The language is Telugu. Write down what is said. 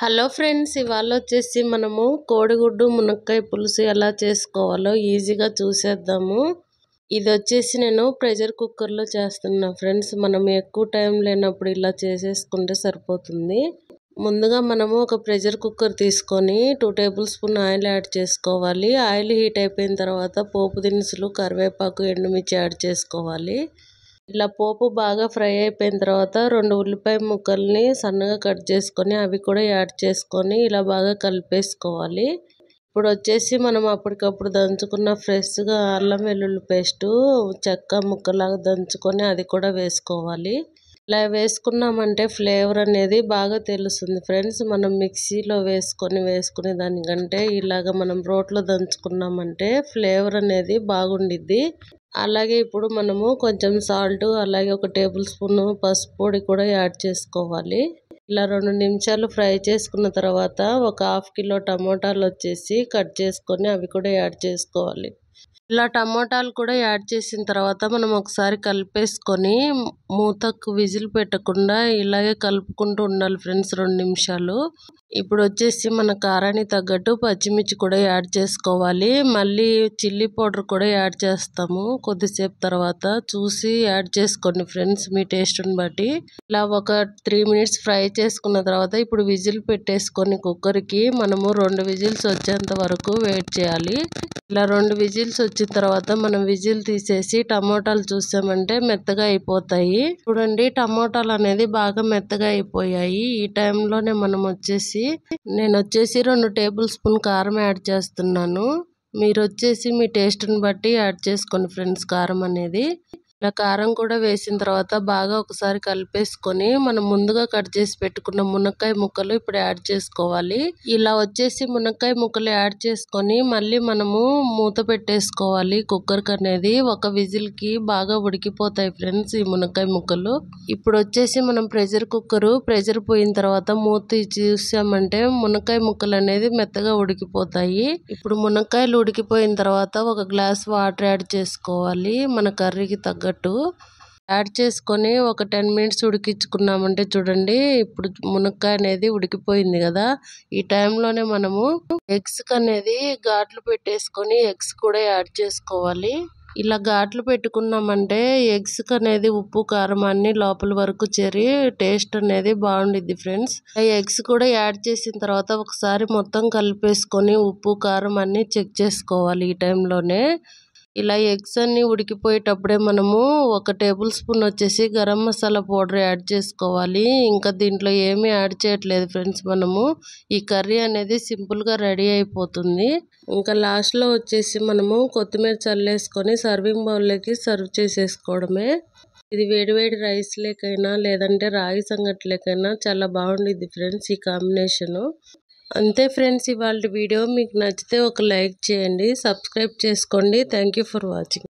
హలో ఫ్రెండ్స్ ఇవాళ వచ్చేసి మనము కోడిగుడ్డు మునక్కాయ పులుసు ఎలా చేసుకోవాలో ఈజీగా చూసేద్దాము ఇది వచ్చేసి నేను ప్రెషర్ కుక్కర్లో చేస్తున్నా ఫ్రెండ్స్ మనం ఎక్కువ టైం లేనప్పుడు ఇలా చేసేసుకుంటే సరిపోతుంది ముందుగా మనము ఒక ప్రెషర్ కుక్కర్ తీసుకొని two tablespoon oil add చేసుకోవాలి ఆయిల్ హీట్ అయిపోయిన తర్వాత పోపు దినుసులు కరివేపాకు ఎండుమిర్చి యాడ్ చేసుకోవాలి ఇలా పోపు బాగా ఫ్రై అయిపోయిన తర్వాత రెండు ఉల్లిపాయ ముక్కల్ని సన్నగా కట్ చేసుకొని అవి కూడా యాడ్ చేసుకొని ఇలా బాగా కలిపేసుకోవాలి ఇప్పుడు వచ్చేసి మనం అప్పటికప్పుడు దంచుకున్న ఫ్రెష్గా అల్లం వెల్లుల్లి పేస్టు చెక్క ముక్కలాగా దంచుకొని అది కూడా వేసుకోవాలి ఇలా వేసుకున్నామంటే ఫ్లేవర్ అనేది బాగా తెలుస్తుంది ఫ్రెండ్స్ మనం మిక్సీలో వేసుకొని వేసుకునే దానికంటే ఇలాగ మనం రోట్లో దంచుకున్నామంటే ఫ్లేవర్ అనేది బాగుండిద్ది అలాగే ఇప్పుడు మనము కొంచెం సాల్ట్ అలాగే ఒక టేబుల్ స్పూన్ పసుపు పొడి కూడా యాడ్ చేసుకోవాలి ఇలా రెండు నిమిషాలు ఫ్రై చేసుకున్న తర్వాత ఒక హాఫ్ కిలో టమోటాలు వచ్చేసి కట్ చేసుకొని అవి కూడా యాడ్ చేసుకోవాలి ఇలా టమోటాలు కూడా యాడ్ చేసిన తర్వాత మనం ఒకసారి కలిపేసుకొని మూతకు విజిల్ పెట్టకుండా ఇలాగే కలుపుకుంటూ ఉండాలి ఫ్రెండ్స్ రెండు నిమిషాలు ఇప్పుడు వచ్చేసి మన కారాన్ని తగ్గట్టు పచ్చిమిర్చి కూడా యాడ్ చేసుకోవాలి మళ్ళీ చిల్లీ పౌడర్ కూడా యాడ్ చేస్తాము కొద్దిసేపు తర్వాత చూసి యాడ్ చేసుకోండి ఫ్రెండ్స్ మీ టేస్ట్ని బట్టి ఇలా ఒక త్రీ మినిట్స్ ఫ్రై చేసుకున్న తర్వాత ఇప్పుడు విజిల్ పెట్టేసుకొని కుక్కర్కి మనము రెండు విజిల్స్ వచ్చేంత వరకు వెయిట్ చేయాలి ఇలా రెండు విజిల్స్ వచ్చిన తర్వాత మనం విజిల్ తీసేసి టమోటాలు చూసామంటే మెత్తగా అయిపోతాయి చూడండి టమోటాలు అనేది బాగా మెత్తగా అయిపోయాయి ఈ టైంలోనే మనం వచ్చేసి నేను వచ్చేసి రెండు టేబుల్ స్పూన్ కారం యాడ్ చేస్తున్నాను మీరు వచ్చేసి మీ టేస్ట్ని బట్టి యాడ్ చేసుకోండి ఫ్రెండ్స్ కారం అనేది ఇలా కారం కూడా వేసిన తర్వాత బాగా ఒకసారి కలిపేసుకొని మనం ముందుగా కట్ చేసి పెట్టుకున్న మునక్కాయ ముక్కలు ఇప్పుడు యాడ్ చేసుకోవాలి ఇలా వచ్చేసి మునక్కాయ ముక్కలు యాడ్ చేసుకొని మళ్ళీ మనము మూత పెట్టేసుకోవాలి కుక్కర్కి అనేది ఒక విజిల్కి బాగా ఉడికిపోతాయి ఫ్రెండ్స్ ఈ మునక్కాయ ముక్కలు ఇప్పుడు వచ్చేసి మనం ప్రెషర్ కుక్కరు ప్రెషర్ పోయిన తర్వాత మూత చూసామంటే మునక్కాయ ముక్కలు అనేది మెత్తగా ఉడికిపోతాయి ఇప్పుడు మునక్కాయలు ఉడికిపోయిన తర్వాత ఒక గ్లాస్ వాటర్ యాడ్ చేసుకోవాలి మన కర్రీకి తగ్గ తగ్గట్టు యాడ్ చేసుకొని ఒక టెన్ మినిట్స్ ఉడికించుకున్నామంటే చూడండి ఇప్పుడు మునక్కాయ అనేది ఉడికిపోయింది కదా ఈ టైంలోనే మనము ఎగ్స్ అనేది ఘాట్లు పెట్టేసుకొని ఎగ్స్ కూడా యాడ్ చేసుకోవాలి ఇలా ఘాట్లు పెట్టుకున్నామంటే ఎగ్స్ అనేది ఉప్పు కారం అన్ని లోపల వరకు చేరి టేస్ట్ అనేది బాగుండిద్ది ఫ్రెండ్స్ ఎగ్స్ కూడా యాడ్ చేసిన తర్వాత ఒకసారి మొత్తం కలిపేసుకొని ఉప్పు కారం అన్ని చెక్ చేసుకోవాలి ఈ టైంలోనే ఇలా ఎగ్స్ అన్నీ ఉడికిపోయేటప్పుడే మనము ఒక టేబుల్ స్పూన్ వచ్చేసి గరం మసాలా పౌడర్ యాడ్ చేసుకోవాలి ఇంకా దీంట్లో ఏమీ యాడ్ చేయట్లేదు ఫ్రెండ్స్ మనము ఈ కర్రీ అనేది సింపుల్గా రెడీ అయిపోతుంది ఇంకా లాస్ట్లో వచ్చేసి మనము కొత్తిమీర చల్లేసుకొని సర్వింగ్ బౌల్లోకి సర్వ్ చేసేసుకోవడమే ఇది వేడివేడి రైస్ లేకైనా లేదంటే రాగి సంగట్లేకైనా చాలా బాగుండిద్ది ఫ్రెండ్స్ ఈ కాంబినేషను అంతే ఫ్రెండ్స్ ఇవాళ వీడియో మీకు నచ్చితే ఒక లైక్ చేయండి సబ్స్క్రైబ్ చేసుకోండి థ్యాంక్ ఫర్ వాచింగ్